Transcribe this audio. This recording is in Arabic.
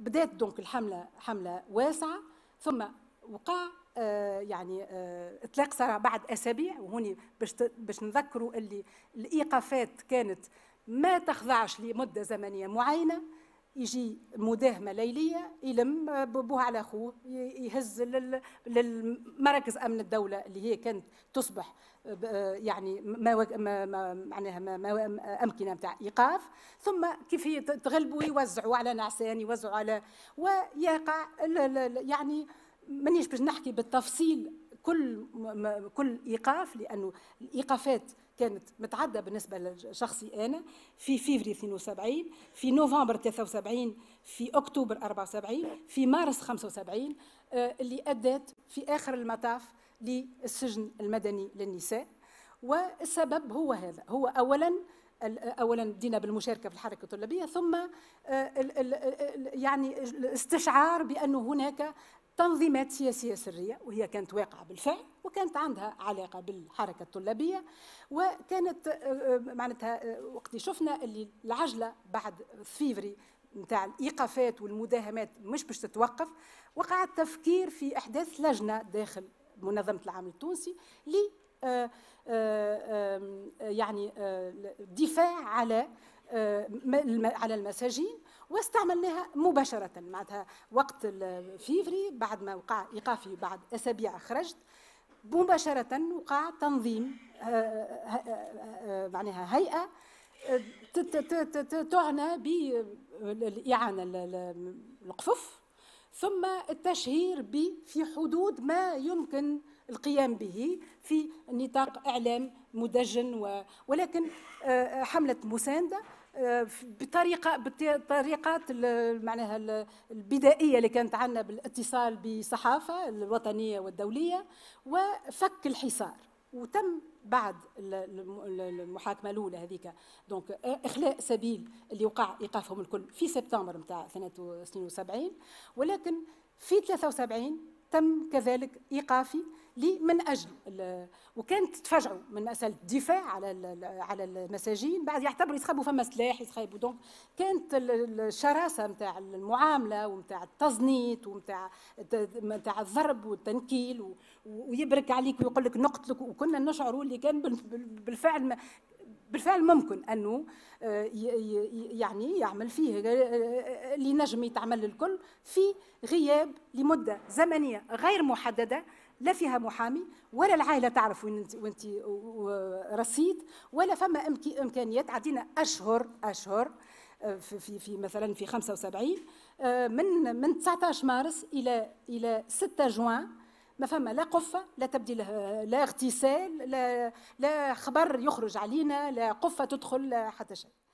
بدات دونك الحمله حمله واسعه ثم وقع آه، يعني آه، اطلاق سراح بعد اسابيع وهوني باش باش نذكروا اللي الايقافات كانت ما تخضعش لمده زمنيه معينه يجي مداهمة ليلية يلم بوه على أخوه يهز للمراكز أمن الدولة اللي هي كانت تصبح يعني ما معناها ما ما أمكنة نتاع إيقاف ثم كيف هي تغلبوا يوزعوا على نعسان يوزعوا على ويقع يعني مانيش باش نحكي بالتفصيل كل كل ايقاف لانه الايقافات كانت متعدة بالنسبة لشخصي أنا في فيفري 72 في نوفمبر 73 في أكتوبر 74 في مارس 75 آه، اللي أدت في آخر المطاف للسجن المدني للنساء والسبب هو هذا هو أولا اولا بدينا بالمشاركه في الحركه الطلابيه ثم آه، يعني الاستشعار بانه هناك تنظيمات سياسية سرية وهي كانت واقعة بالفعل وكانت عندها علاقة بالحركة الطلابية وكانت آه، آه، معناتها آه، وقت شفنا اللي العجلة بعد فيفري نتاع الايقافات والمداهمات مش باش تتوقف وقع التفكير في احداث لجنه داخل منظمه العمل التونسي ل يعني الدفاع على آه، على المساجين واستعملناها مباشرة معناتها وقت فيفري بعد ما وقع إيقافي بعد أسابيع خرجت مباشرة وقع تنظيم آه، آه، معناها هيئة تعنى بالإعانة القفف ثم التشهير في حدود ما يمكن القيام به في نطاق اعلام مدجن و... ولكن آه، حمله مسانده آه، بطريقه بالطريقات معناها البدائيه اللي كانت عندنا بالاتصال بالصحافه الوطنيه والدوليه وفك الحصار وتم بعد المحاكمه الاولى هذيك دونك آه، اخلاء سبيل اللي وقع ايقافهم الكل في سبتمبر نتاع سنه 72 ولكن في 73 تم كذلك ايقافي لي من اجل وكانت تتفاجئوا من مساله الدفاع على على المساجين بعد يعتبروا يسخبوا فما سلاح يسخبوا دونك كانت الشراسه نتاع المعامله ونتاع التزنيط ونتاع نتاع الضرب والتنكيل ويبرك عليك ويقول لك نقتلك وكنا نشعروا اللي كان بالفعل ما بالفعل ممكن انه آه، يعني يعمل فيه اللي آه، آه، نجم يتعمل للكل في غياب لمده زمنيه غير محدده لا فيها محامي ولا العائله تعرف وين وانت رصيد ولا فما امكانيات عدينا اشهر اشهر آه، في في, في مثلا في 75 آه، من من 19 مارس الى الى 6 جوان ما فما لا قفه لا تبديل آه، لا اغتسال لا لا خبر يخرج علينا لا قفه تدخل لا حتى شيء